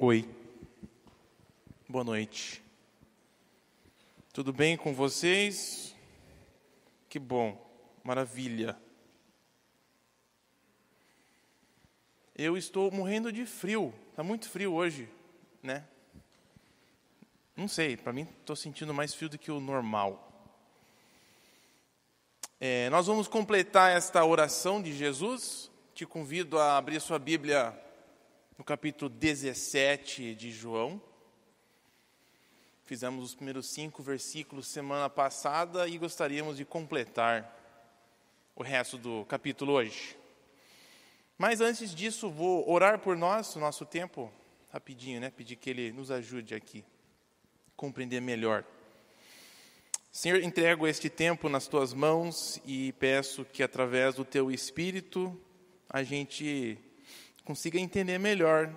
Oi. Boa noite. Tudo bem com vocês? Que bom. Maravilha. Eu estou morrendo de frio. Tá muito frio hoje, né? Não sei, para mim estou sentindo mais frio do que o normal. É, nós vamos completar esta oração de Jesus. Te convido a abrir sua Bíblia no capítulo 17 de João. Fizemos os primeiros cinco versículos semana passada e gostaríamos de completar o resto do capítulo hoje. Mas antes disso, vou orar por nós, o nosso tempo, rapidinho, né? Pedir que Ele nos ajude aqui, a compreender melhor. Senhor, entrego este tempo nas tuas mãos e peço que através do teu espírito a gente consiga entender melhor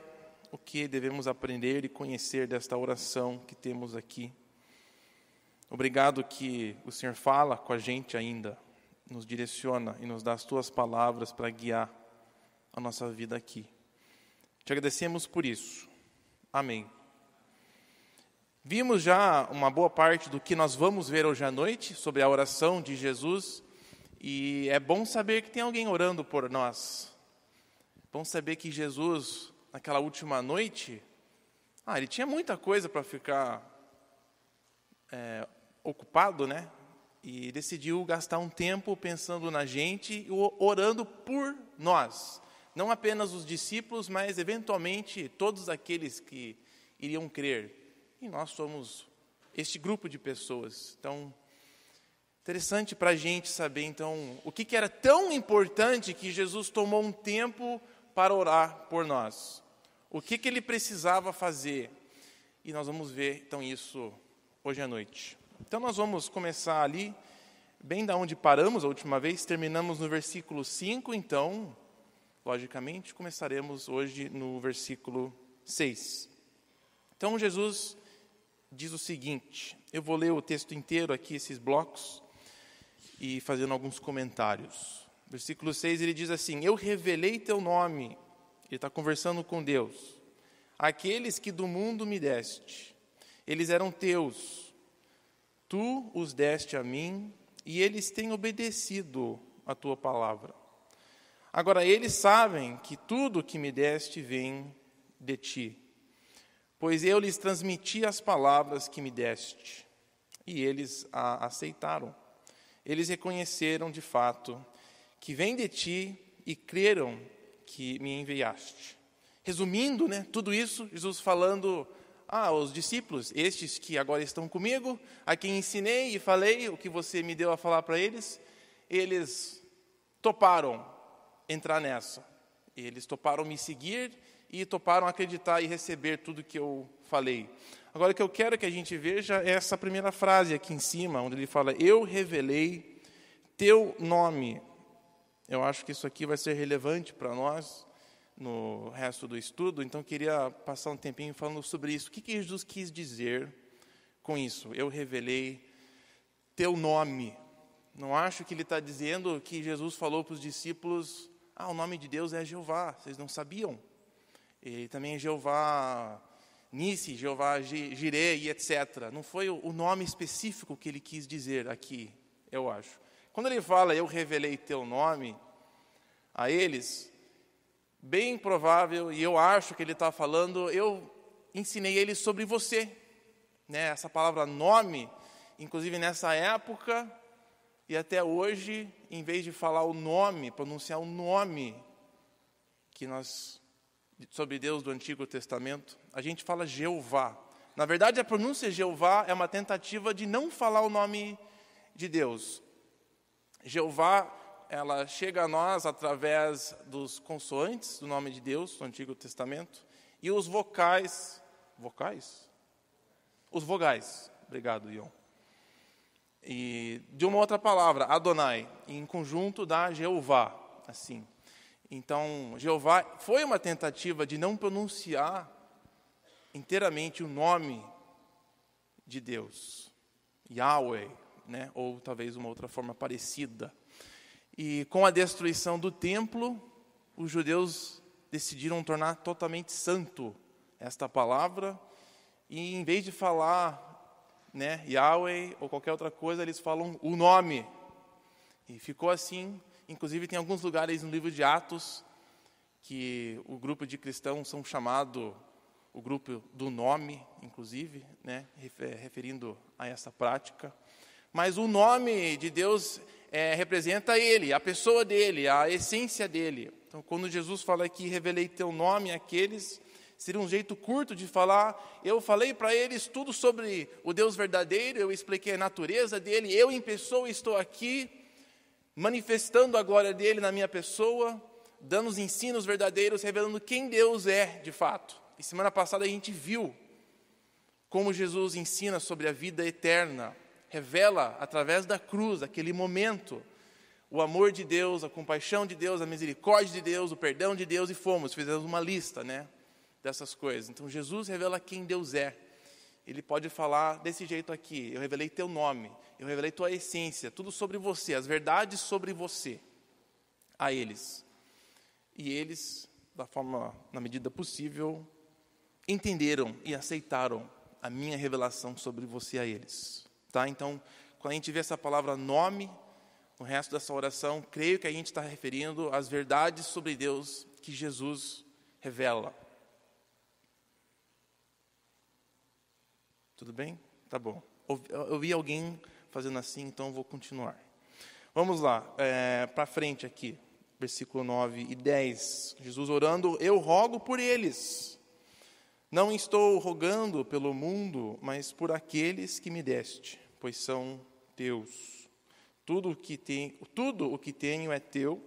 o que devemos aprender e conhecer desta oração que temos aqui. Obrigado que o Senhor fala com a gente ainda, nos direciona e nos dá as tuas palavras para guiar a nossa vida aqui. Te agradecemos por isso. Amém. Vimos já uma boa parte do que nós vamos ver hoje à noite sobre a oração de Jesus, e é bom saber que tem alguém orando por nós. Vamos saber que Jesus, naquela última noite, ah, ele tinha muita coisa para ficar é, ocupado, né? E decidiu gastar um tempo pensando na gente e orando por nós. Não apenas os discípulos, mas eventualmente todos aqueles que iriam crer. E nós somos este grupo de pessoas. Então, interessante para a gente saber, então, o que, que era tão importante que Jesus tomou um tempo para orar por nós. O que, que ele precisava fazer? E nós vamos ver então isso hoje à noite. Então nós vamos começar ali, bem da onde paramos a última vez, terminamos no versículo 5, então, logicamente, começaremos hoje no versículo 6. Então Jesus diz o seguinte: eu vou ler o texto inteiro aqui, esses blocos, e fazendo alguns comentários. Versículo 6 ele diz assim: Eu revelei teu nome. Ele está conversando com Deus. Aqueles que do mundo me deste, eles eram teus. Tu os deste a mim e eles têm obedecido a tua palavra. Agora eles sabem que tudo que me deste vem de ti, pois eu lhes transmiti as palavras que me deste, e eles a aceitaram. Eles reconheceram de fato que vem de ti e creram que me enviaste. Resumindo, né, tudo isso, Jesus falando ah, discípulos, estes que agora estão comigo, a quem ensinei e falei o que você me deu a falar para eles, eles toparam entrar nessa. Eles toparam me seguir e toparam acreditar e receber tudo que eu falei. Agora, o que eu quero que a gente veja é essa primeira frase aqui em cima, onde ele fala: Eu revelei teu nome eu acho que isso aqui vai ser relevante para nós no resto do estudo, então queria passar um tempinho falando sobre isso. O que, que Jesus quis dizer com isso? Eu revelei teu nome. Não acho que ele está dizendo que Jesus falou para os discípulos: ah, o nome de Deus é Jeová, vocês não sabiam. E também Jeová Nisse, Jeová Jireh e etc. Não foi o nome específico que ele quis dizer aqui, eu acho. Quando ele fala, eu revelei teu nome a eles, bem provável, e eu acho que ele está falando, eu ensinei eles sobre você. Né? Essa palavra nome, inclusive nessa época e até hoje, em vez de falar o nome, pronunciar o nome que nós sobre Deus do Antigo Testamento, a gente fala Jeová. Na verdade, a pronúncia Jeová é uma tentativa de não falar o nome de Deus. Jeová, ela chega a nós através dos consoantes do nome de Deus, do Antigo Testamento, e os vocais. Vocais? Os vogais. Obrigado, Ion. E de uma outra palavra, Adonai, em conjunto da Jeová, assim. Então, Jeová foi uma tentativa de não pronunciar inteiramente o nome de Deus, Yahweh né? ou talvez uma outra forma parecida. E com a destruição do templo, os judeus decidiram tornar totalmente santo esta palavra, e em vez de falar né, Yahweh ou qualquer outra coisa, eles falam o nome. E ficou assim, inclusive tem alguns lugares no livro de Atos que o grupo de cristãos são chamado o grupo do nome, inclusive, né, referindo a essa prática. Mas o nome de Deus é, representa Ele, a pessoa dele, a essência dele. Então, quando Jesus fala aqui, revelei teu nome àqueles, seria um jeito curto de falar. Eu falei para eles tudo sobre o Deus verdadeiro, eu expliquei a natureza dele, eu em pessoa estou aqui, manifestando a glória dele na minha pessoa, dando os ensinos verdadeiros, revelando quem Deus é de fato. E semana passada a gente viu como Jesus ensina sobre a vida eterna, revela através da cruz, aquele momento, o amor de Deus, a compaixão de Deus, a misericórdia de Deus, o perdão de Deus e fomos, fizemos uma lista, né, dessas coisas. Então Jesus revela quem Deus é. Ele pode falar desse jeito aqui: eu revelei teu nome, eu revelei tua essência, tudo sobre você, as verdades sobre você a eles. E eles, da forma, na medida possível, entenderam e aceitaram a minha revelação sobre você a eles. Tá? Então, quando a gente vê essa palavra nome, no resto dessa oração, creio que a gente está referindo às verdades sobre Deus que Jesus revela. Tudo bem? Tá bom. Eu vi alguém fazendo assim, então vou continuar. Vamos lá, é, para frente aqui, versículo 9 e 10. Jesus orando, eu rogo por eles. Não estou rogando pelo mundo, mas por aqueles que me deste pois são teus. Tudo o que, tem, tudo o que tenho é teu,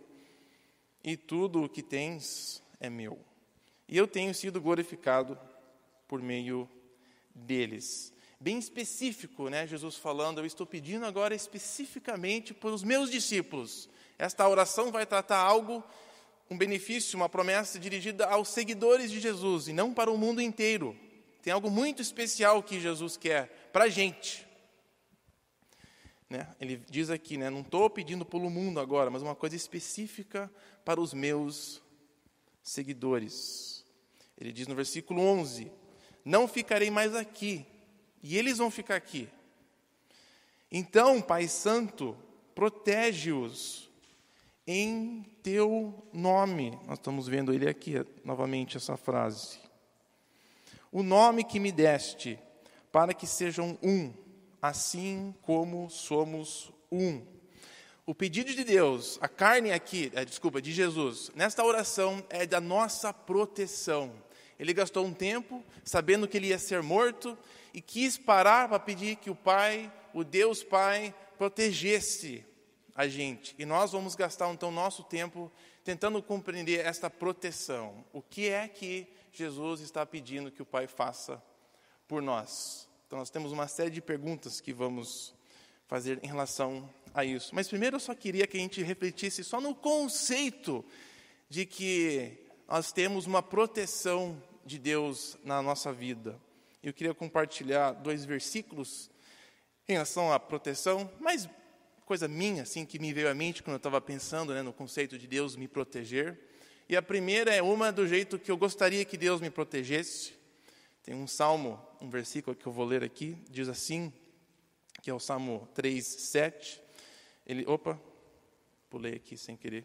e tudo o que tens é meu. E eu tenho sido glorificado por meio deles. Bem específico, né? Jesus falando, eu estou pedindo agora especificamente para os meus discípulos. Esta oração vai tratar algo, um benefício, uma promessa dirigida aos seguidores de Jesus e não para o mundo inteiro. Tem algo muito especial que Jesus quer para a gente, né? Ele diz aqui, né, não estou pedindo pelo mundo agora, mas uma coisa específica para os meus seguidores. Ele diz no versículo 11: Não ficarei mais aqui, e eles vão ficar aqui. Então, Pai Santo, protege-os em teu nome. Nós estamos vendo ele aqui novamente essa frase. O nome que me deste, para que sejam um assim como somos um. O pedido de Deus, a carne aqui, é, desculpa, de Jesus, nesta oração é da nossa proteção. Ele gastou um tempo sabendo que ele ia ser morto e quis parar para pedir que o Pai, o Deus Pai, protegesse a gente. E nós vamos gastar então nosso tempo tentando compreender esta proteção. O que é que Jesus está pedindo que o Pai faça por nós? Então, nós temos uma série de perguntas que vamos fazer em relação a isso. Mas primeiro eu só queria que a gente refletisse só no conceito de que nós temos uma proteção de Deus na nossa vida. Eu queria compartilhar dois versículos em relação à proteção, mas coisa minha, assim, que me veio à mente quando eu estava pensando né, no conceito de Deus me proteger. E a primeira é uma do jeito que eu gostaria que Deus me protegesse, tem um salmo, um versículo que eu vou ler aqui, diz assim, que é o Salmo 3, 7. Ele, opa, pulei aqui sem querer.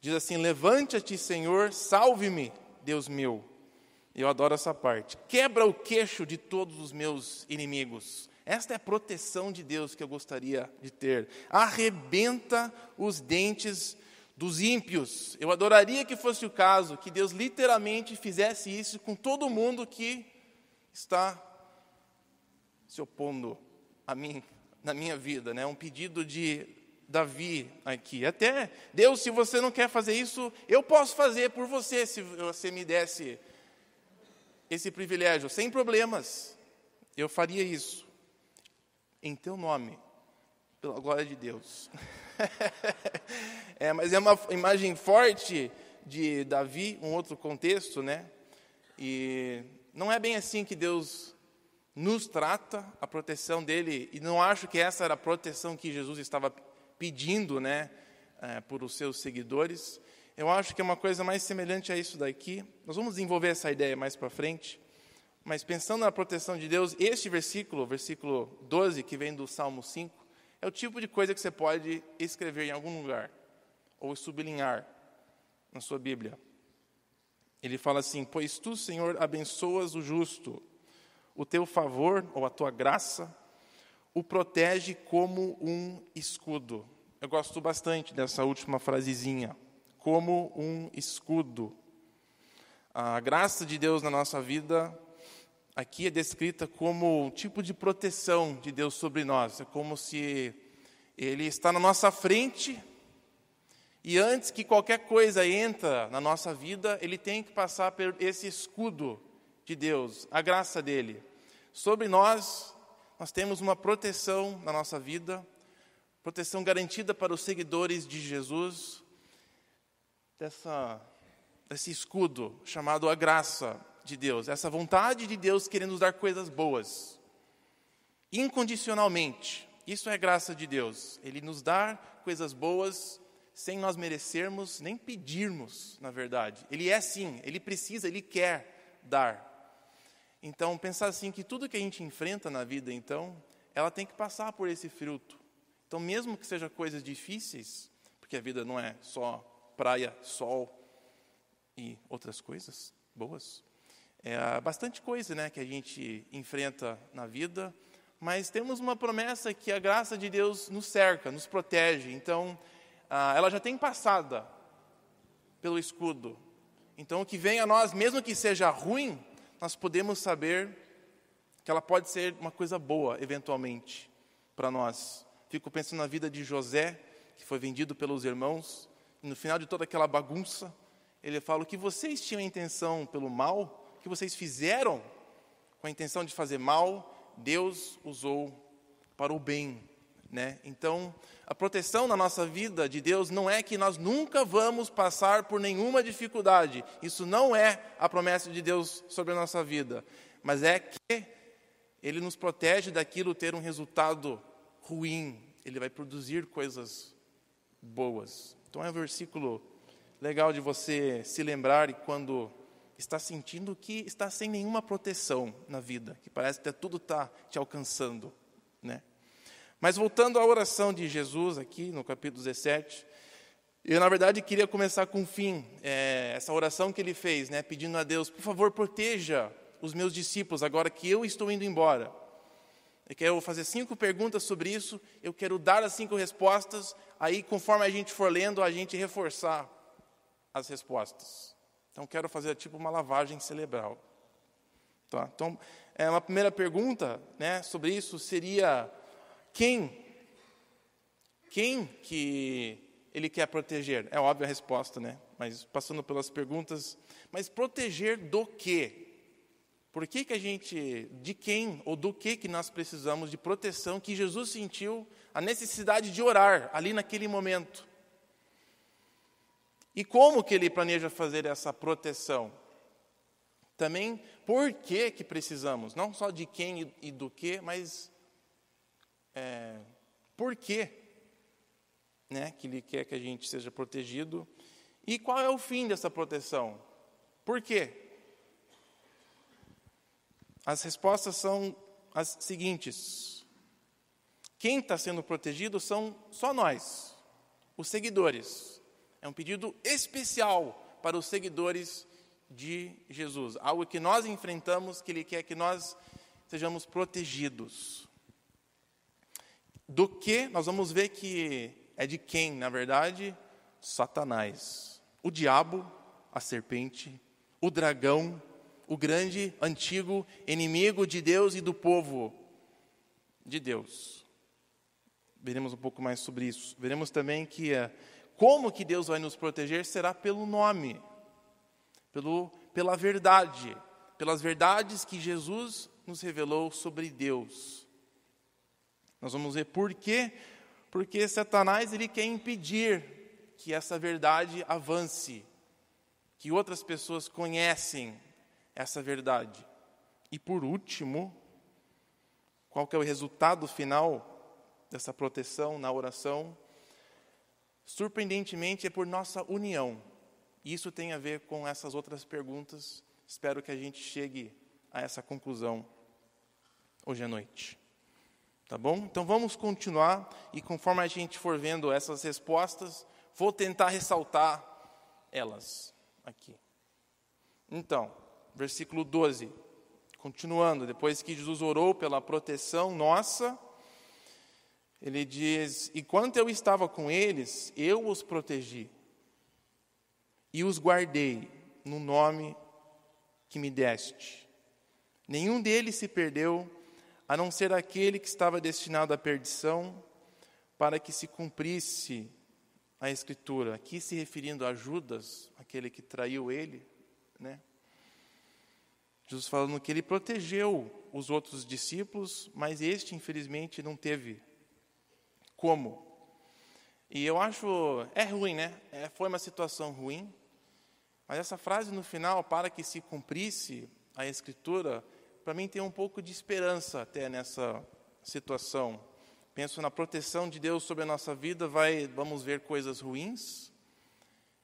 Diz assim: Levante-te, Senhor, salve-me, Deus meu. Eu adoro essa parte. Quebra o queixo de todos os meus inimigos. Esta é a proteção de Deus que eu gostaria de ter. Arrebenta os dentes dos ímpios. Eu adoraria que fosse o caso, que Deus literalmente fizesse isso com todo mundo que está se opondo a mim, na minha vida, né? É um pedido de Davi aqui. Até Deus, se você não quer fazer isso, eu posso fazer por você, se você me desse esse privilégio, sem problemas. Eu faria isso em teu nome, pela glória de Deus. é, mas é uma imagem forte de Davi, um outro contexto, né? E não é bem assim que Deus nos trata, a proteção dele, e não acho que essa era a proteção que Jesus estava pedindo, né, é, por os seus seguidores. Eu acho que é uma coisa mais semelhante a isso daqui. Nós vamos desenvolver essa ideia mais para frente. Mas pensando na proteção de Deus, este versículo, versículo 12, que vem do Salmo 5, é o tipo de coisa que você pode escrever em algum lugar ou sublinhar na sua Bíblia. Ele fala assim: Pois tu, Senhor, abençoas o justo, o teu favor ou a tua graça o protege como um escudo. Eu gosto bastante dessa última frasezinha, como um escudo. A graça de Deus na nossa vida aqui é descrita como um tipo de proteção de Deus sobre nós, é como se ele está na nossa frente e antes que qualquer coisa entra na nossa vida, ele tem que passar por esse escudo de Deus, a graça dele. Sobre nós, nós temos uma proteção na nossa vida, proteção garantida para os seguidores de Jesus, dessa, desse escudo chamado a graça de Deus, essa vontade de Deus querendo nos dar coisas boas, incondicionalmente. Isso é graça de Deus, Ele nos dá coisas boas sem nós merecermos nem pedirmos, na verdade. Ele é sim, ele precisa, ele quer dar. Então, pensar assim que tudo que a gente enfrenta na vida, então, ela tem que passar por esse fruto. Então, mesmo que seja coisas difíceis, porque a vida não é só praia, sol e outras coisas boas, é bastante coisa, né, que a gente enfrenta na vida, mas temos uma promessa que a graça de Deus nos cerca, nos protege. Então, ah, ela já tem passada pelo escudo. Então, o que vem a nós, mesmo que seja ruim, nós podemos saber que ela pode ser uma coisa boa, eventualmente, para nós. Fico pensando na vida de José, que foi vendido pelos irmãos, e no final de toda aquela bagunça, ele fala: o que vocês tinham a intenção pelo mal, o que vocês fizeram com a intenção de fazer mal, Deus usou para o bem né? Então, a proteção na nossa vida de Deus não é que nós nunca vamos passar por nenhuma dificuldade. Isso não é a promessa de Deus sobre a nossa vida. Mas é que Ele nos protege daquilo ter um resultado ruim. Ele vai produzir coisas boas. Então, é um versículo legal de você se lembrar e quando está sentindo que está sem nenhuma proteção na vida, que parece que tudo está te alcançando, né? Mas voltando à oração de Jesus aqui no capítulo 17, eu na verdade queria começar com o fim, é, essa oração que ele fez, né, pedindo a Deus, por favor, proteja os meus discípulos agora que eu estou indo embora. Eu quero fazer cinco perguntas sobre isso, eu quero dar as cinco respostas, aí conforme a gente for lendo, a gente reforçar as respostas. Então quero fazer tipo uma lavagem cerebral. Tá? Então, é, uma primeira pergunta né, sobre isso seria quem? Quem que ele quer proteger? É óbvia a resposta, né? Mas passando pelas perguntas, mas proteger do quê? Por que, que a gente, de quem ou do que que nós precisamos de proteção que Jesus sentiu a necessidade de orar ali naquele momento? E como que ele planeja fazer essa proteção? Também por que que precisamos, não só de quem e do que, mas é, por quê né, que Ele quer que a gente seja protegido e qual é o fim dessa proteção. Por quê? As respostas são as seguintes: quem está sendo protegido são só nós, os seguidores. É um pedido especial para os seguidores de Jesus, algo que nós enfrentamos, que Ele quer que nós sejamos protegidos do que nós vamos ver que é de quem, na verdade, Satanás, o diabo, a serpente, o dragão, o grande antigo inimigo de Deus e do povo de Deus. Veremos um pouco mais sobre isso. Veremos também que eh, como que Deus vai nos proteger será pelo nome, pelo, pela verdade, pelas verdades que Jesus nos revelou sobre Deus nós vamos ver por quê. Porque Satanás ele quer impedir que essa verdade avance, que outras pessoas conhecem essa verdade. E por último, qual que é o resultado final dessa proteção na oração? Surpreendentemente é por nossa união. Isso tem a ver com essas outras perguntas. Espero que a gente chegue a essa conclusão hoje à noite. Tá bom? Então vamos continuar e conforme a gente for vendo essas respostas, vou tentar ressaltar elas aqui. Então, versículo 12. Continuando, depois que Jesus orou pela proteção nossa, ele diz: "Enquanto eu estava com eles, eu os protegi e os guardei no nome que me deste. Nenhum deles se perdeu, a não ser aquele que estava destinado à perdição, para que se cumprisse a Escritura, aqui se referindo a Judas, aquele que traiu ele, né? Jesus falando que ele protegeu os outros discípulos, mas este, infelizmente, não teve como. E eu acho, é ruim, né? É, foi uma situação ruim, mas essa frase no final, para que se cumprisse a Escritura, para mim tem um pouco de esperança até nessa situação. Penso na proteção de Deus sobre a nossa vida, vai, vamos ver coisas ruins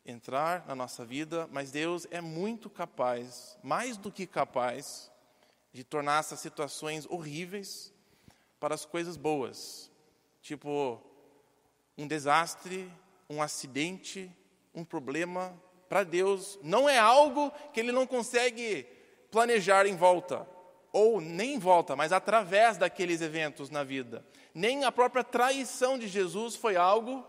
entrar na nossa vida, mas Deus é muito capaz, mais do que capaz, de tornar essas situações horríveis para as coisas boas. Tipo, um desastre, um acidente, um problema, para Deus não é algo que ele não consegue planejar em volta ou nem volta, mas através daqueles eventos na vida. Nem a própria traição de Jesus foi algo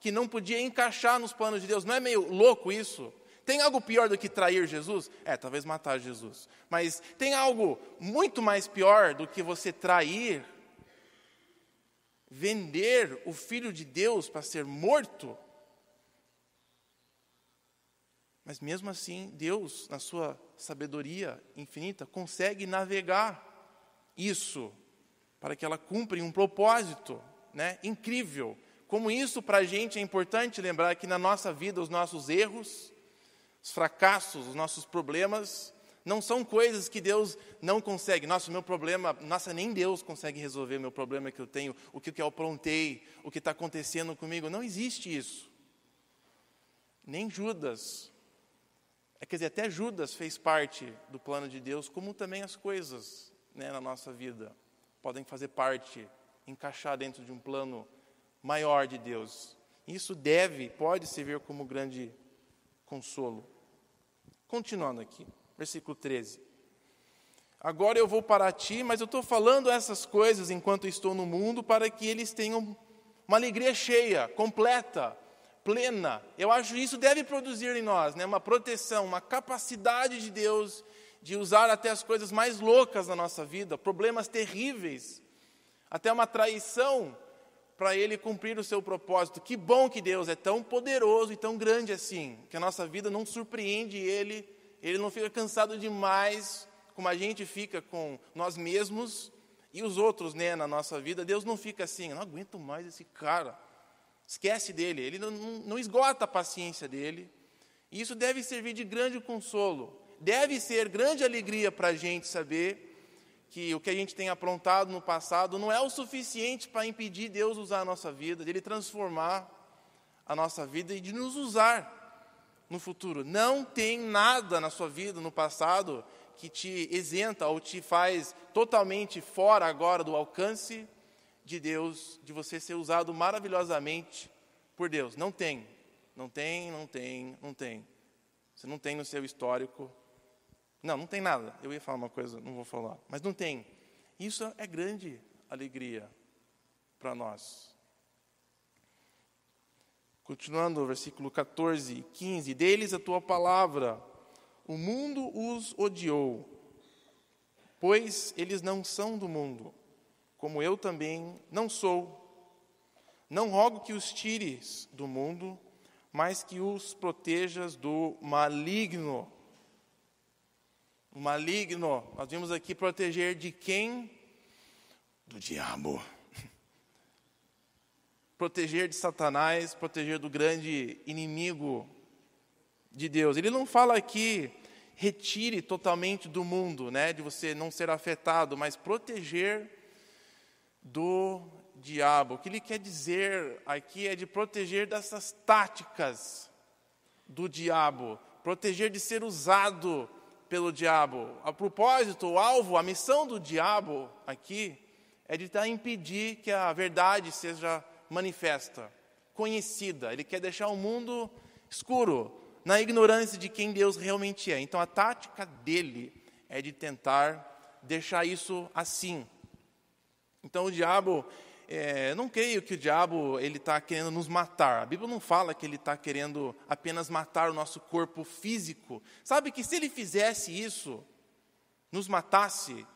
que não podia encaixar nos planos de Deus. Não é meio louco isso? Tem algo pior do que trair Jesus? É, talvez matar Jesus. Mas tem algo muito mais pior do que você trair, vender o Filho de Deus para ser morto? Mas mesmo assim, Deus, na sua sabedoria infinita, consegue navegar isso para que ela cumpra um propósito né, incrível. Como isso para a gente é importante lembrar que na nossa vida os nossos erros, os fracassos, os nossos problemas, não são coisas que Deus não consegue. Nossa, meu problema, nossa, nem Deus consegue resolver meu problema que eu tenho, o que eu aprontei, o que está acontecendo comigo. Não existe isso. Nem Judas é, quer dizer, até Judas fez parte do plano de Deus, como também as coisas né, na nossa vida podem fazer parte, encaixar dentro de um plano maior de Deus. Isso deve, pode servir como grande consolo. Continuando aqui, versículo 13. Agora eu vou para ti, mas eu estou falando essas coisas enquanto estou no mundo, para que eles tenham uma alegria cheia, completa, plena, eu acho que isso deve produzir em nós né, uma proteção, uma capacidade de Deus de usar até as coisas mais loucas na nossa vida, problemas terríveis, até uma traição para ele cumprir o seu propósito. Que bom que Deus é tão poderoso e tão grande assim, que a nossa vida não surpreende ele, ele não fica cansado demais, como a gente fica com nós mesmos e os outros né, na nossa vida. Deus não fica assim, não aguento mais esse cara. Esquece dele, ele não, não esgota a paciência dele. E isso deve servir de grande consolo, deve ser grande alegria para a gente saber que o que a gente tem aprontado no passado não é o suficiente para impedir Deus usar a nossa vida, de Ele transformar a nossa vida e de nos usar no futuro. Não tem nada na sua vida, no passado, que te isenta ou te faz totalmente fora agora do alcance de Deus, de você ser usado maravilhosamente por Deus. Não tem, não tem, não tem, não tem. Você não tem no seu histórico. Não, não tem nada. Eu ia falar uma coisa, não vou falar, mas não tem. Isso é grande alegria para nós. Continuando, versículo 14 e 15: Deles a tua palavra, o mundo os odiou, pois eles não são do mundo, como eu também não sou. Não rogo que os tires do mundo, mas que os protejas do maligno. O maligno, nós vimos aqui proteger de quem? Do diabo. Proteger de Satanás, proteger do grande inimigo de Deus. Ele não fala aqui retire totalmente do mundo, né, de você não ser afetado, mas proteger do diabo. O que ele quer dizer aqui é de proteger dessas táticas do diabo, proteger de ser usado pelo diabo. A propósito, o alvo, a missão do diabo aqui é de tentar tá impedir que a verdade seja manifesta, conhecida. Ele quer deixar o mundo escuro, na ignorância de quem Deus realmente é. Então a tática dele é de tentar deixar isso assim, então o diabo, é, não creio que o diabo ele está querendo nos matar. A Bíblia não fala que ele está querendo apenas matar o nosso corpo físico. Sabe que se ele fizesse isso, nos matasse,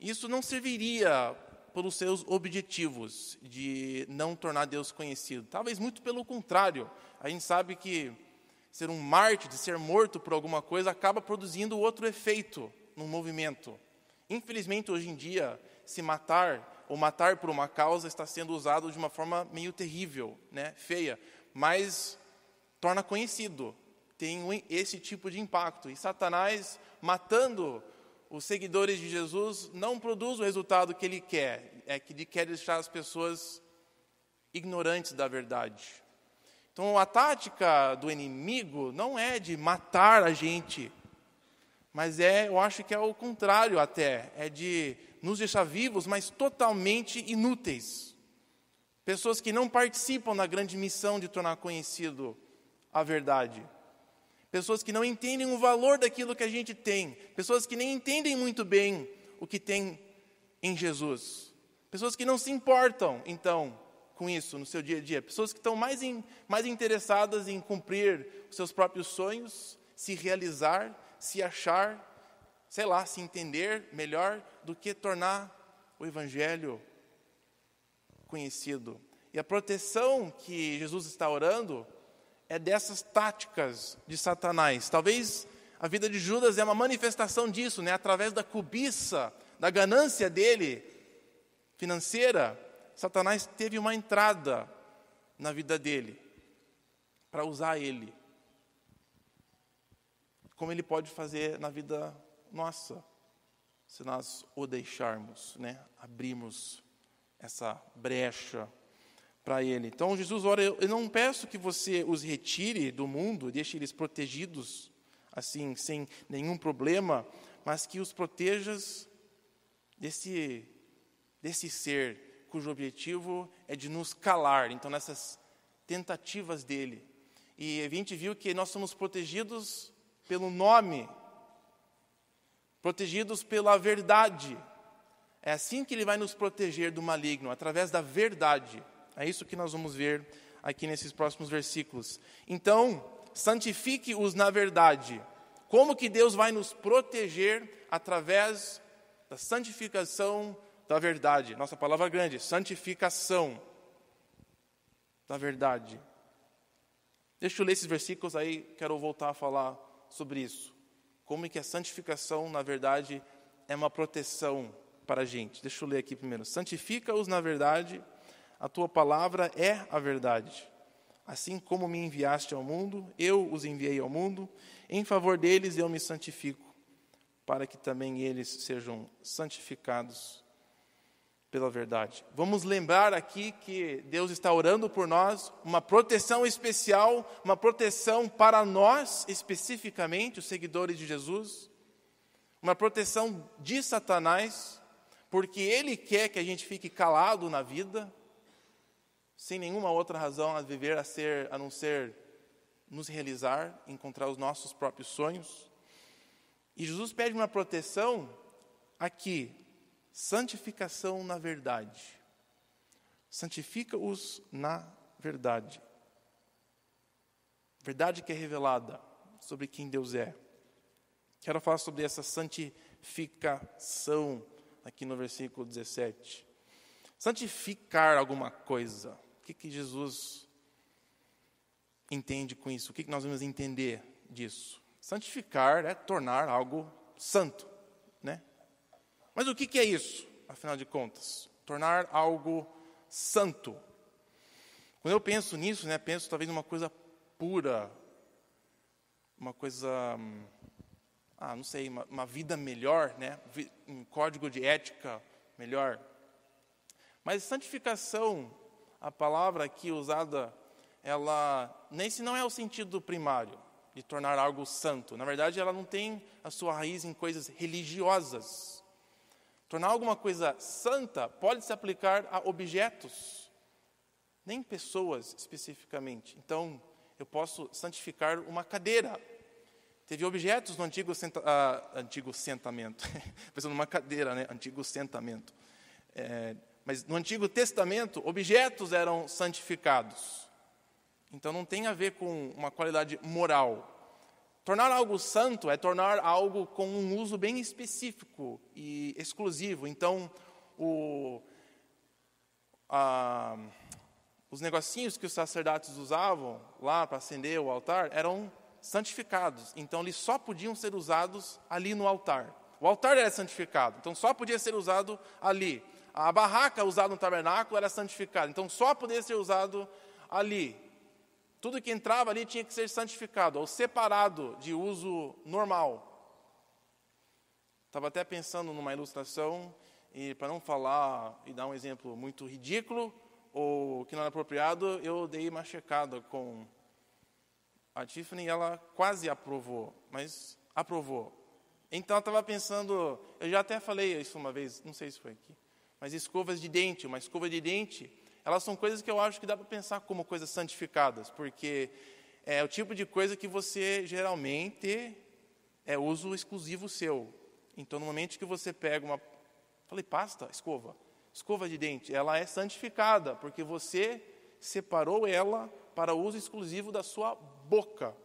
isso não serviria pelos seus objetivos de não tornar Deus conhecido. Talvez muito pelo contrário. A gente sabe que ser um mártir, de ser morto por alguma coisa, acaba produzindo outro efeito no movimento. Infelizmente, hoje em dia, se matar ou matar por uma causa está sendo usado de uma forma meio terrível, né, feia, mas torna conhecido, tem esse tipo de impacto. E Satanás matando os seguidores de Jesus não produz o resultado que ele quer, é que ele quer deixar as pessoas ignorantes da verdade. Então, a tática do inimigo não é de matar a gente, mas é, eu acho que é o contrário até, é de nos deixa vivos, mas totalmente inúteis. Pessoas que não participam da grande missão de tornar conhecido a verdade. Pessoas que não entendem o valor daquilo que a gente tem. Pessoas que nem entendem muito bem o que tem em Jesus. Pessoas que não se importam, então, com isso no seu dia a dia. Pessoas que estão mais, mais interessadas em cumprir os seus próprios sonhos, se realizar, se achar, sei lá, se entender melhor do que tornar o Evangelho conhecido. E a proteção que Jesus está orando é dessas táticas de Satanás. Talvez a vida de Judas é uma manifestação disso, né? através da cobiça, da ganância dele financeira, Satanás teve uma entrada na vida dele para usar ele. Como ele pode fazer na vida nossa se nós o deixarmos, né, abrimos essa brecha para ele. Então Jesus ora, eu não peço que você os retire do mundo, deixe eles protegidos assim, sem nenhum problema, mas que os protejas desse desse ser cujo objetivo é de nos calar. Então nessas tentativas dele. E a gente viu que nós somos protegidos pelo nome protegidos pela verdade. É assim que ele vai nos proteger do maligno, através da verdade. É isso que nós vamos ver aqui nesses próximos versículos. Então, santifique-os na verdade. Como que Deus vai nos proteger através da santificação da verdade? Nossa palavra grande, santificação da verdade. Deixa eu ler esses versículos aí, quero voltar a falar sobre isso como é que a santificação, na verdade, é uma proteção para a gente. Deixa eu ler aqui primeiro. Santifica-os na verdade, a tua palavra é a verdade. Assim como me enviaste ao mundo, eu os enviei ao mundo, em favor deles eu me santifico, para que também eles sejam santificados pela verdade. Vamos lembrar aqui que Deus está orando por nós, uma proteção especial, uma proteção para nós especificamente, os seguidores de Jesus, uma proteção de Satanás, porque ele quer que a gente fique calado na vida, sem nenhuma outra razão a viver a ser a não ser nos realizar, encontrar os nossos próprios sonhos. E Jesus pede uma proteção aqui santificação na verdade. Santifica-os na verdade. Verdade que é revelada sobre quem Deus é. Quero falar sobre essa santificação aqui no versículo 17. Santificar alguma coisa. O que, que Jesus entende com isso? O que, que nós vamos entender disso? Santificar é tornar algo santo, né? Mas o que é isso, afinal de contas? Tornar algo santo. Quando eu penso nisso, né, penso talvez numa coisa pura, uma coisa, ah, não sei, uma, uma vida melhor, né, um código de ética melhor. Mas santificação, a palavra aqui usada, ela nem se não é o sentido primário de tornar algo santo. Na verdade, ela não tem a sua raiz em coisas religiosas. Tornar alguma coisa santa pode se aplicar a objetos, nem pessoas especificamente. Então, eu posso santificar uma cadeira. Teve objetos no antigo, senta, ah, antigo sentamento, pensando numa cadeira, né? Antigo sentamento. É, mas no Antigo Testamento, objetos eram santificados. Então, não tem a ver com uma qualidade moral, Tornar algo santo é tornar algo com um uso bem específico e exclusivo. Então, o, a, os negocinhos que os sacerdotes usavam lá para acender o altar eram santificados. Então, eles só podiam ser usados ali no altar. O altar era santificado, então só podia ser usado ali. A barraca usada no tabernáculo era santificada, então só podia ser usado ali. Tudo que entrava ali tinha que ser santificado, ou separado de uso normal. Estava até pensando numa ilustração, e para não falar e dar um exemplo muito ridículo ou que não era apropriado, eu dei uma checada com a Tiffany e ela quase aprovou, mas aprovou. Então eu estava pensando, eu já até falei isso uma vez, não sei se foi aqui, mas escovas de dente, uma escova de dente elas são coisas que eu acho que dá para pensar como coisas santificadas, porque é o tipo de coisa que você geralmente é uso exclusivo seu. Então, no momento que você pega uma. Falei, pasta, escova. Escova de dente, ela é santificada, porque você separou ela para uso exclusivo da sua boca.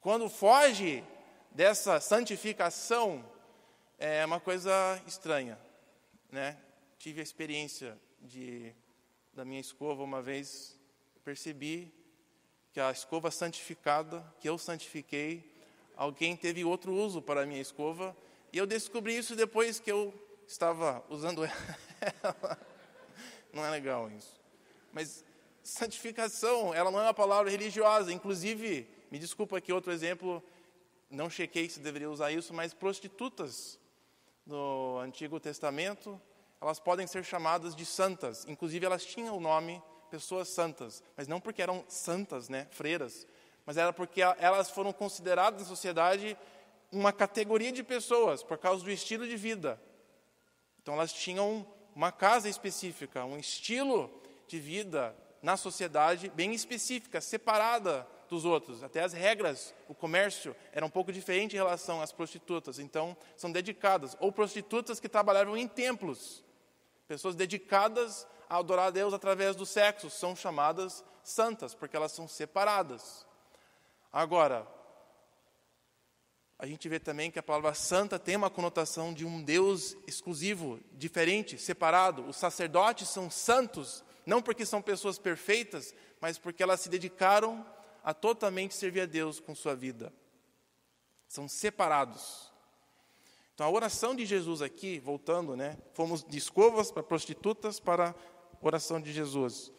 Quando foge dessa santificação, é uma coisa estranha. Né? Tive a experiência de da minha escova uma vez, percebi que a escova santificada, que eu santifiquei, alguém teve outro uso para a minha escova, e eu descobri isso depois que eu estava usando ela. Não é legal isso. Mas santificação, ela não é uma palavra religiosa. Inclusive, me desculpa aqui outro exemplo, não chequei se deveria usar isso, mas prostitutas no Antigo Testamento, elas podem ser chamadas de santas. Inclusive, elas tinham o nome pessoas santas, mas não porque eram santas, né, freiras, mas era porque elas foram consideradas na sociedade uma categoria de pessoas por causa do estilo de vida. Então, elas tinham uma casa específica, um estilo de vida na sociedade bem específica, separada dos outros. Até as regras, o comércio era um pouco diferente em relação às prostitutas. Então, são dedicadas ou prostitutas que trabalhavam em templos. Pessoas dedicadas a adorar a Deus através do sexo são chamadas santas, porque elas são separadas. Agora, a gente vê também que a palavra santa tem uma conotação de um Deus exclusivo, diferente, separado. Os sacerdotes são santos, não porque são pessoas perfeitas, mas porque elas se dedicaram a totalmente servir a Deus com sua vida. São separados. Então a oração de Jesus aqui, voltando, né? Fomos de escovas para prostitutas para a oração de Jesus.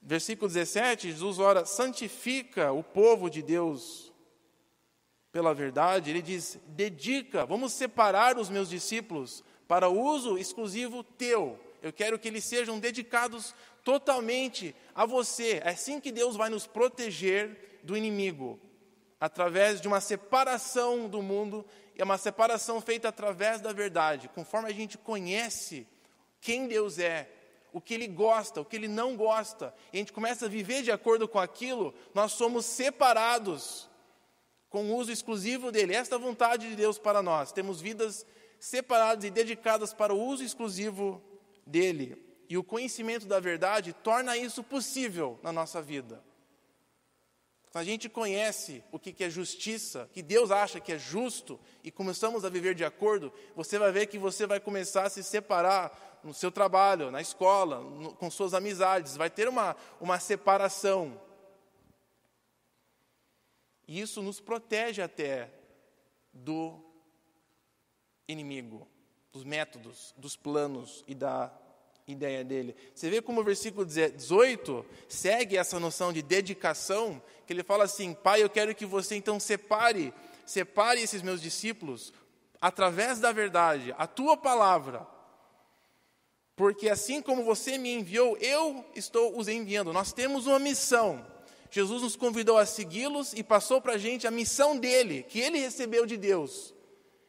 Versículo 17, Jesus ora: santifica o povo de Deus pela verdade. Ele diz: dedica, vamos separar os meus discípulos para uso exclusivo teu. Eu quero que eles sejam dedicados totalmente a você. É assim que Deus vai nos proteger do inimigo, através de uma separação do mundo é uma separação feita através da verdade. Conforme a gente conhece quem Deus é, o que Ele gosta, o que Ele não gosta, e a gente começa a viver de acordo com aquilo, nós somos separados com o uso exclusivo dEle. Esta é a vontade de Deus para nós. Temos vidas separadas e dedicadas para o uso exclusivo dEle. E o conhecimento da verdade torna isso possível na nossa vida. Se então, a gente conhece o que é justiça, que Deus acha que é justo, e começamos a viver de acordo, você vai ver que você vai começar a se separar no seu trabalho, na escola, no, com suas amizades, vai ter uma, uma separação. E isso nos protege até do inimigo, dos métodos, dos planos e da ideia dele. Você vê como o versículo 18 segue essa noção de dedicação que ele fala assim: Pai, eu quero que você então separe, separe esses meus discípulos através da verdade, a tua palavra. Porque assim como você me enviou, eu estou os enviando. Nós temos uma missão. Jesus nos convidou a segui-los e passou para a gente a missão dele, que ele recebeu de Deus.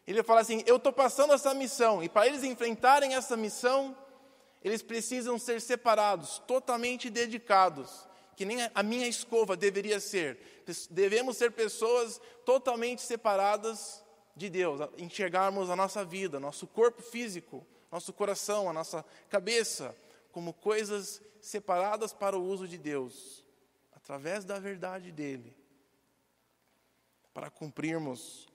Ele fala assim: Eu estou passando essa missão, e para eles enfrentarem essa missão, eles precisam ser separados, totalmente dedicados que nem a minha escova deveria ser. Devemos ser pessoas totalmente separadas de Deus, enxergarmos a nossa vida, nosso corpo físico, nosso coração, a nossa cabeça, como coisas separadas para o uso de Deus, através da verdade dele, para cumprirmos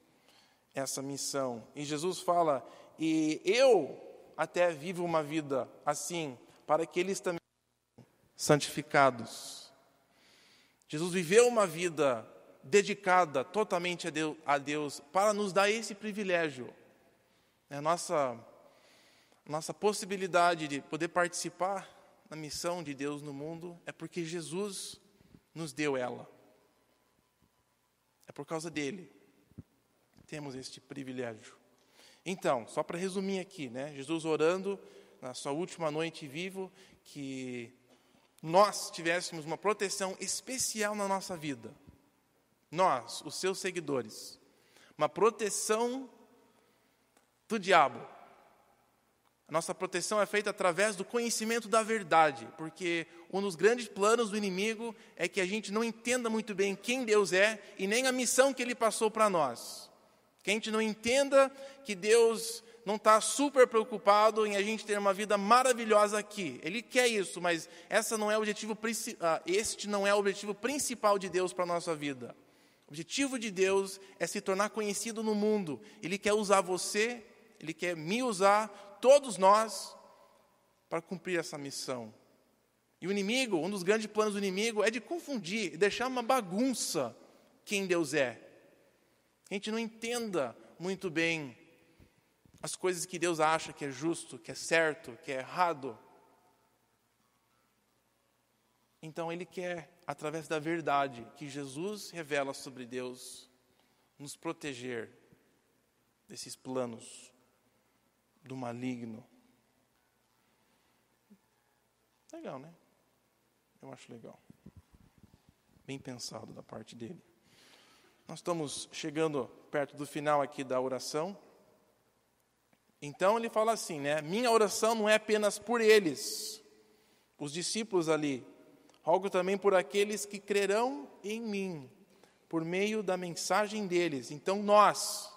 essa missão. E Jesus fala: E eu até vivo uma vida assim, para que eles também santificados. Jesus viveu uma vida dedicada totalmente a Deus, a Deus para nos dar esse privilégio. É nossa, nossa possibilidade de poder participar na missão de Deus no mundo é porque Jesus nos deu ela. É por causa dele temos este privilégio. Então, só para resumir aqui, né? Jesus orando na sua última noite vivo, que nós tivéssemos uma proteção especial na nossa vida. Nós, os seus seguidores. Uma proteção do diabo. A nossa proteção é feita através do conhecimento da verdade, porque um dos grandes planos do inimigo é que a gente não entenda muito bem quem Deus é e nem a missão que ele passou para nós. Que a gente não entenda que Deus não está super preocupado em a gente ter uma vida maravilhosa aqui. Ele quer isso, mas essa não é o objetivo, ah, este não é o objetivo principal de Deus para a nossa vida. O objetivo de Deus é se tornar conhecido no mundo. Ele quer usar você, ele quer me usar, todos nós, para cumprir essa missão. E o inimigo, um dos grandes planos do inimigo é de confundir, deixar uma bagunça quem Deus é. a gente não entenda muito bem as coisas que Deus acha que é justo, que é certo, que é errado. Então Ele quer, através da verdade que Jesus revela sobre Deus, nos proteger desses planos do maligno. Legal, né? Eu acho legal. Bem pensado da parte dele. Nós estamos chegando perto do final aqui da oração. Então ele fala assim, né? Minha oração não é apenas por eles, os discípulos ali, rogo também por aqueles que crerão em mim, por meio da mensagem deles. Então nós,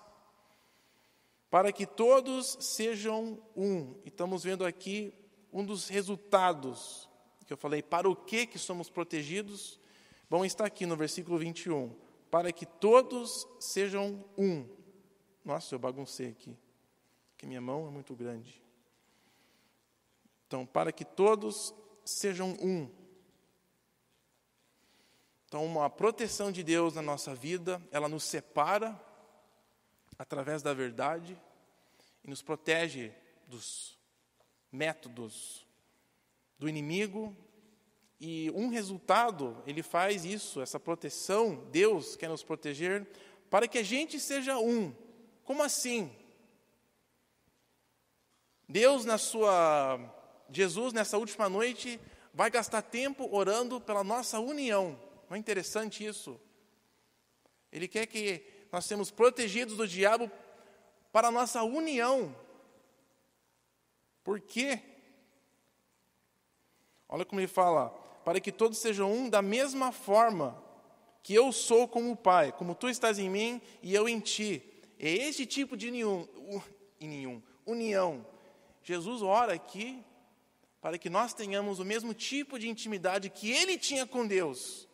para que todos sejam um. E estamos vendo aqui um dos resultados que eu falei, para o que que somos protegidos? Bom, está aqui no versículo 21, para que todos sejam um. Nossa, eu baguncei aqui porque minha mão é muito grande. Então, para que todos sejam um. Então, uma proteção de Deus na nossa vida, ela nos separa através da verdade e nos protege dos métodos do inimigo. E um resultado, ele faz isso, essa proteção, Deus quer nos proteger para que a gente seja um. Como assim? Deus, na sua. Jesus, nessa última noite, vai gastar tempo orando pela nossa união. Não é interessante isso? Ele quer que nós sejamos protegidos do diabo para a nossa união. Por quê? Olha como ele fala: para que todos sejam um da mesma forma que eu sou como o Pai, como tu estás em mim e eu em ti. É este tipo de união, união Jesus ora aqui para que nós tenhamos o mesmo tipo de intimidade que ele tinha com Deus.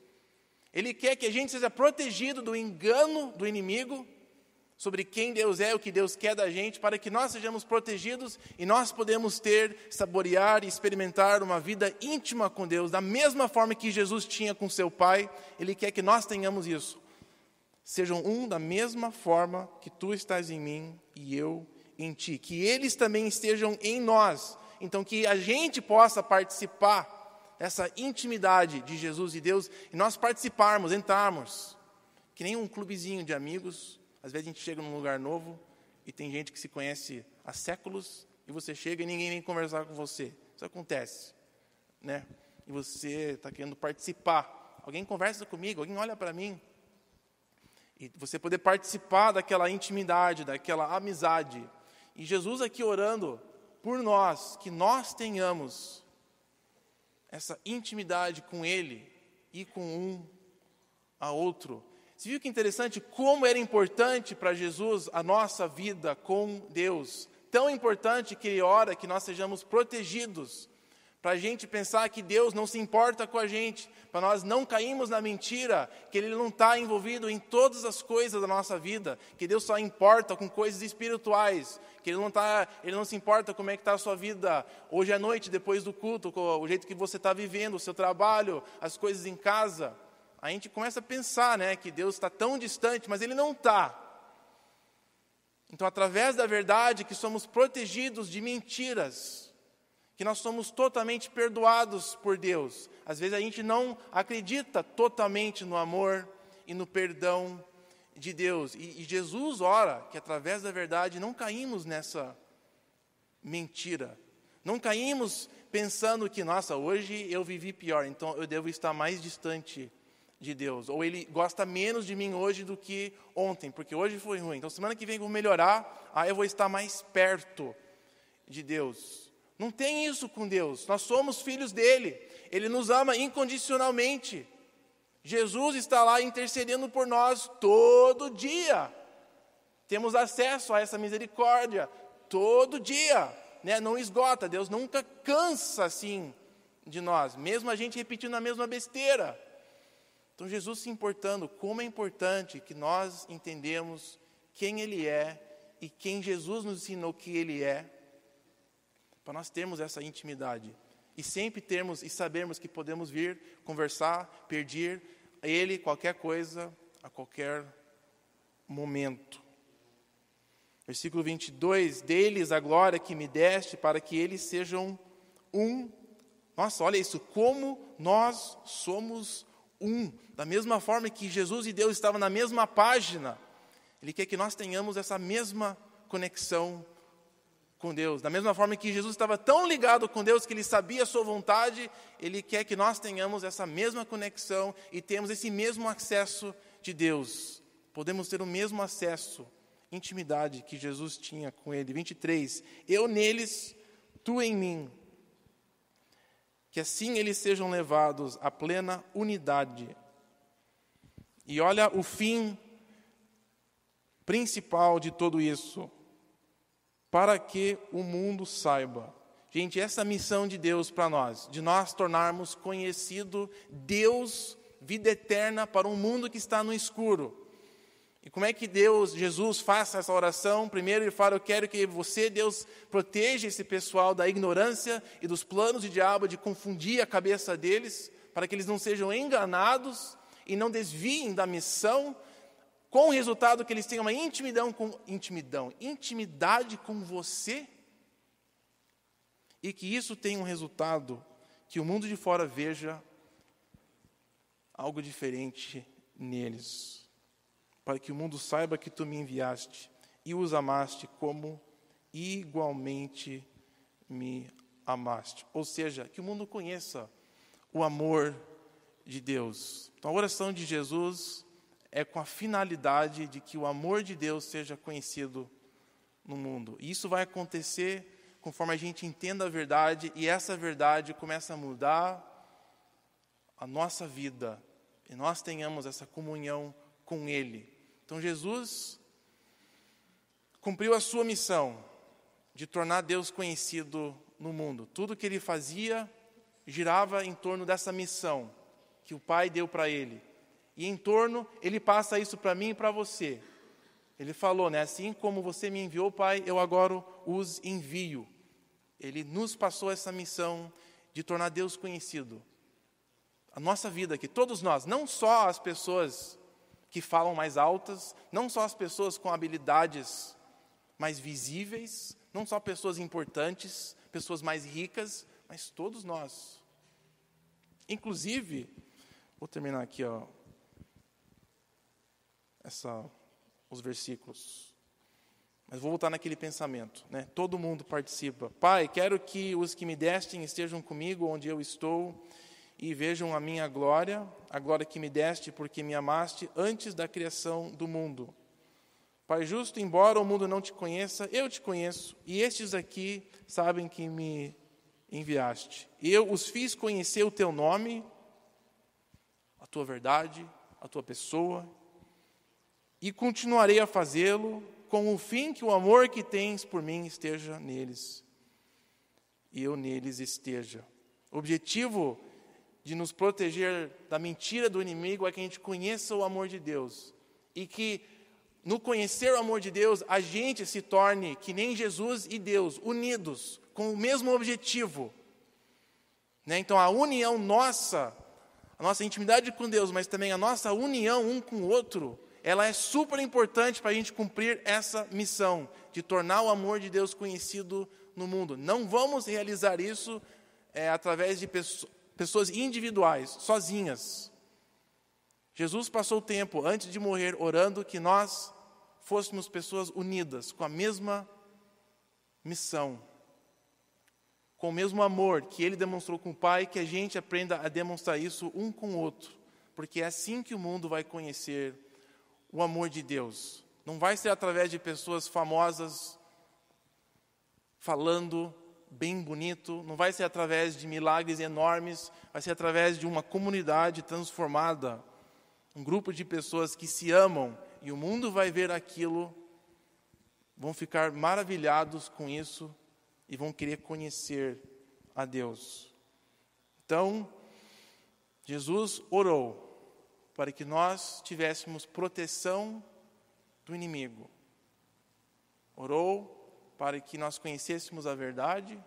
Ele quer que a gente seja protegido do engano do inimigo sobre quem Deus é, o que Deus quer da gente, para que nós sejamos protegidos e nós podemos ter, saborear e experimentar uma vida íntima com Deus, da mesma forma que Jesus tinha com seu Pai. Ele quer que nós tenhamos isso. Sejam um da mesma forma que tu estás em mim e eu em ti, que eles também estejam em nós, então que a gente possa participar dessa intimidade de Jesus e Deus, e nós participarmos, entrarmos, que nem um clubezinho de amigos, às vezes a gente chega num lugar novo e tem gente que se conhece há séculos, e você chega e ninguém vem conversar com você, isso acontece, né? E você está querendo participar, alguém conversa comigo, alguém olha para mim, e você poder participar daquela intimidade, daquela amizade, e Jesus aqui orando por nós, que nós tenhamos essa intimidade com Ele e com um a outro. Você viu que interessante como era importante para Jesus a nossa vida com Deus? Tão importante que Ele ora que nós sejamos protegidos para a gente pensar que Deus não se importa com a gente, para nós não cairmos na mentira, que Ele não está envolvido em todas as coisas da nossa vida, que Deus só importa com coisas espirituais, que Ele não, tá, ele não se importa como é que está a sua vida hoje à noite, depois do culto, o jeito que você está vivendo, o seu trabalho, as coisas em casa. A gente começa a pensar né, que Deus está tão distante, mas Ele não está. Então, através da verdade, que somos protegidos de mentiras que nós somos totalmente perdoados por Deus. Às vezes a gente não acredita totalmente no amor e no perdão de Deus. E, e Jesus ora que através da verdade não caímos nessa mentira. Não caímos pensando que, nossa, hoje eu vivi pior, então eu devo estar mais distante de Deus. Ou ele gosta menos de mim hoje do que ontem, porque hoje foi ruim. Então semana que vem eu vou melhorar, aí ah, eu vou estar mais perto de Deus. Não tem isso com Deus. Nós somos filhos dele. Ele nos ama incondicionalmente. Jesus está lá intercedendo por nós todo dia. Temos acesso a essa misericórdia todo dia. Né? Não esgota, Deus nunca cansa assim de nós, mesmo a gente repetindo a mesma besteira. Então, Jesus se importando, como é importante que nós entendemos quem Ele é e quem Jesus nos ensinou que Ele é para nós termos essa intimidade e sempre termos e sabermos que podemos vir conversar, pedir a Ele qualquer coisa a qualquer momento. Versículo 22: Deles a glória que me deste, para que eles sejam um. Nossa, olha isso, como nós somos um. Da mesma forma que Jesus e Deus estavam na mesma página, Ele quer que nós tenhamos essa mesma conexão com Deus. Da mesma forma que Jesus estava tão ligado com Deus que ele sabia a sua vontade, ele quer que nós tenhamos essa mesma conexão e temos esse mesmo acesso de Deus. Podemos ter o mesmo acesso, intimidade que Jesus tinha com ele. 23. Eu neles, tu em mim. Que assim eles sejam levados à plena unidade. E olha o fim principal de tudo isso para que o mundo saiba. Gente, essa é missão de Deus para nós, de nós tornarmos conhecido Deus, vida eterna para um mundo que está no escuro. E como é que Deus, Jesus, faça essa oração? Primeiro ele fala: Eu quero que você, Deus, proteja esse pessoal da ignorância e dos planos de diabo de confundir a cabeça deles, para que eles não sejam enganados e não desviem da missão com o resultado que eles tenham uma intimidão com intimidão, intimidade com você, e que isso tenha um resultado que o mundo de fora veja algo diferente neles, para que o mundo saiba que tu me enviaste e os amaste como igualmente me amaste. Ou seja, que o mundo conheça o amor de Deus. Então, a oração de Jesus é com a finalidade de que o amor de Deus seja conhecido no mundo. E isso vai acontecer conforme a gente entenda a verdade e essa verdade começa a mudar a nossa vida e nós tenhamos essa comunhão com Ele. Então Jesus cumpriu a sua missão de tornar Deus conhecido no mundo. Tudo que ele fazia girava em torno dessa missão que o Pai deu para ele e em torno ele passa isso para mim e para você. Ele falou, né? Assim como você me enviou, Pai, eu agora os envio. Ele nos passou essa missão de tornar Deus conhecido. A nossa vida aqui, todos nós, não só as pessoas que falam mais altas, não só as pessoas com habilidades mais visíveis, não só pessoas importantes, pessoas mais ricas, mas todos nós. Inclusive, vou terminar aqui, ó, essa, os versículos. Mas vou voltar naquele pensamento. Né? Todo mundo participa. Pai, quero que os que me destem estejam comigo onde eu estou e vejam a minha glória, a glória que me deste porque me amaste antes da criação do mundo. Pai justo, embora o mundo não te conheça, eu te conheço, e estes aqui sabem que me enviaste. Eu os fiz conhecer o teu nome, a tua verdade, a tua pessoa e continuarei a fazê-lo com o fim que o amor que tens por mim esteja neles e eu neles esteja. O objetivo de nos proteger da mentira do inimigo é que a gente conheça o amor de Deus e que no conhecer o amor de Deus a gente se torne que nem Jesus e Deus, unidos com o mesmo objetivo. Né? Então a união nossa, a nossa intimidade com Deus, mas também a nossa união um com o outro, ela é super importante para a gente cumprir essa missão de tornar o amor de Deus conhecido no mundo. Não vamos realizar isso é, através de pessoas individuais, sozinhas. Jesus passou o tempo, antes de morrer, orando que nós fôssemos pessoas unidas, com a mesma missão, com o mesmo amor que ele demonstrou com o Pai, que a gente aprenda a demonstrar isso um com o outro, porque é assim que o mundo vai conhecer o amor de Deus. Não vai ser através de pessoas famosas falando bem bonito, não vai ser através de milagres enormes, vai ser através de uma comunidade transformada, um grupo de pessoas que se amam e o mundo vai ver aquilo, vão ficar maravilhados com isso e vão querer conhecer a Deus. Então, Jesus orou para que nós tivéssemos proteção do inimigo. Orou para que nós conhecêssemos a verdade,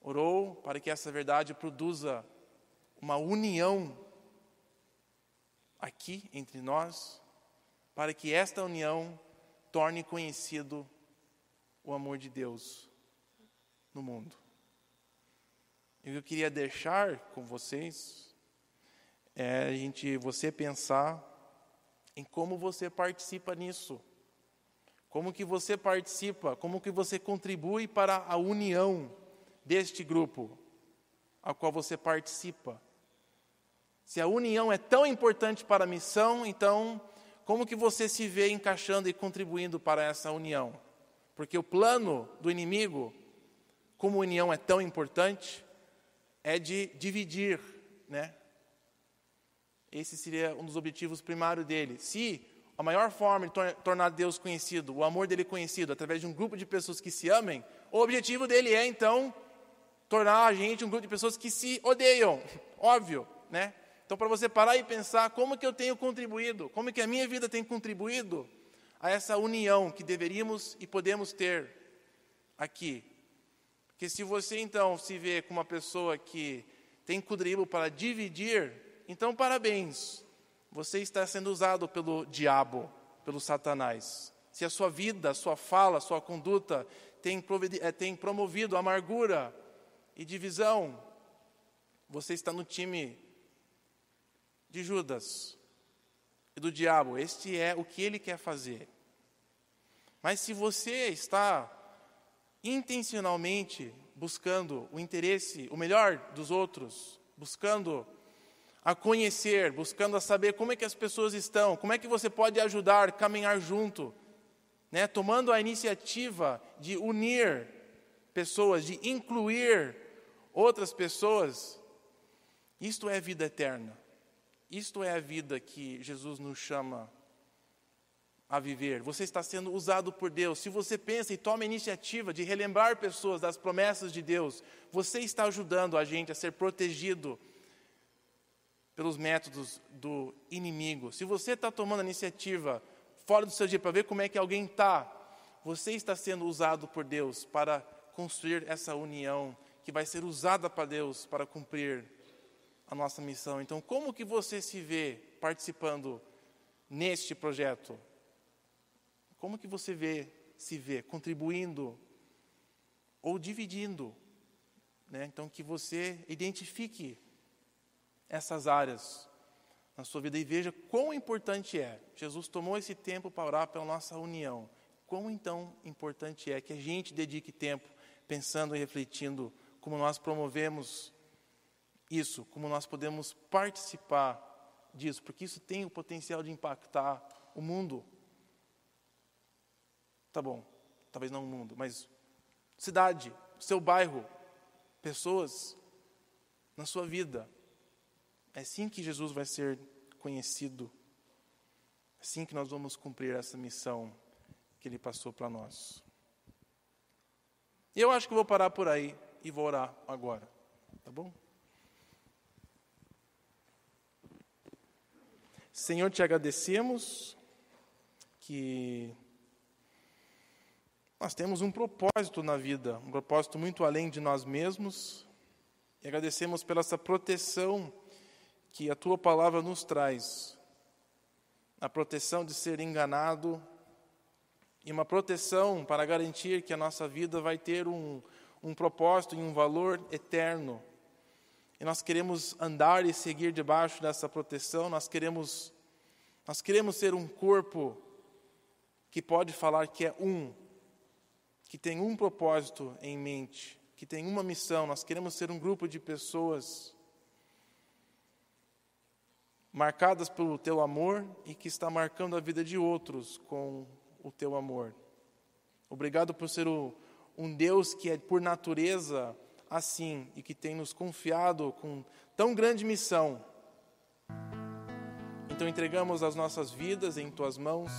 orou para que essa verdade produza uma união aqui entre nós, para que esta união torne conhecido o amor de Deus no mundo. E eu queria deixar com vocês é a gente, você pensar em como você participa nisso. Como que você participa, como que você contribui para a união deste grupo a qual você participa. Se a união é tão importante para a missão, então como que você se vê encaixando e contribuindo para essa união? Porque o plano do inimigo, como união é tão importante, é de dividir, né? Esse seria um dos objetivos primários dele. Se a maior forma de tor tornar Deus conhecido, o amor dele conhecido, através de um grupo de pessoas que se amem, o objetivo dele é, então, tornar a gente um grupo de pessoas que se odeiam. Óbvio, né? Então, para você parar e pensar como que eu tenho contribuído, como que a minha vida tem contribuído a essa união que deveríamos e podemos ter aqui. Porque se você, então, se vê com uma pessoa que tem cuidado para dividir então, parabéns. Você está sendo usado pelo diabo, pelo Satanás. Se a sua vida, a sua fala, a sua conduta tem, eh, tem promovido amargura e divisão, você está no time de Judas e do diabo. Este é o que ele quer fazer. Mas se você está intencionalmente buscando o interesse, o melhor dos outros, buscando a conhecer, buscando a saber como é que as pessoas estão, como é que você pode ajudar, caminhar junto, né? tomando a iniciativa de unir pessoas, de incluir outras pessoas. Isto é vida eterna. Isto é a vida que Jesus nos chama a viver. Você está sendo usado por Deus. Se você pensa e toma a iniciativa de relembrar pessoas das promessas de Deus, você está ajudando a gente a ser protegido pelos métodos do inimigo. Se você está tomando a iniciativa fora do seu dia para ver como é que alguém está, você está sendo usado por Deus para construir essa união que vai ser usada para Deus para cumprir a nossa missão. Então, como que você se vê participando neste projeto? Como que você vê se vê contribuindo ou dividindo? Né? Então, que você identifique essas áreas na sua vida e veja quão importante é. Jesus tomou esse tempo para orar pela nossa união. Quão então importante é que a gente dedique tempo pensando e refletindo como nós promovemos isso, como nós podemos participar disso, porque isso tem o potencial de impactar o mundo. Tá bom, talvez não o mundo, mas cidade, seu bairro, pessoas na sua vida. É assim que Jesus vai ser conhecido. É assim que nós vamos cumprir essa missão que ele passou para nós. E eu acho que vou parar por aí e vou orar agora. Tá bom? Senhor, te agradecemos que nós temos um propósito na vida, um propósito muito além de nós mesmos. E agradecemos pela essa proteção que a tua palavra nos traz a proteção de ser enganado e uma proteção para garantir que a nossa vida vai ter um, um propósito e um valor eterno. E nós queremos andar e seguir debaixo dessa proteção, nós queremos, nós queremos ser um corpo que pode falar que é um, que tem um propósito em mente, que tem uma missão. Nós queremos ser um grupo de pessoas marcadas pelo teu amor e que está marcando a vida de outros com o teu amor. Obrigado por ser o, um Deus que é por natureza assim e que tem nos confiado com tão grande missão. Então entregamos as nossas vidas em tuas mãos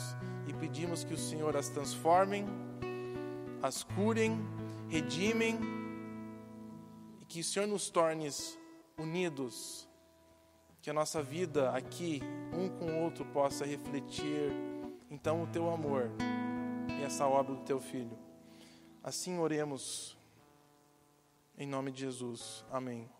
e pedimos que o Senhor as transformem, as curem, redimem e que o Senhor nos torne unidos que a nossa vida aqui, um com o outro, possa refletir então o teu amor e essa obra do teu filho. Assim oremos, em nome de Jesus. Amém.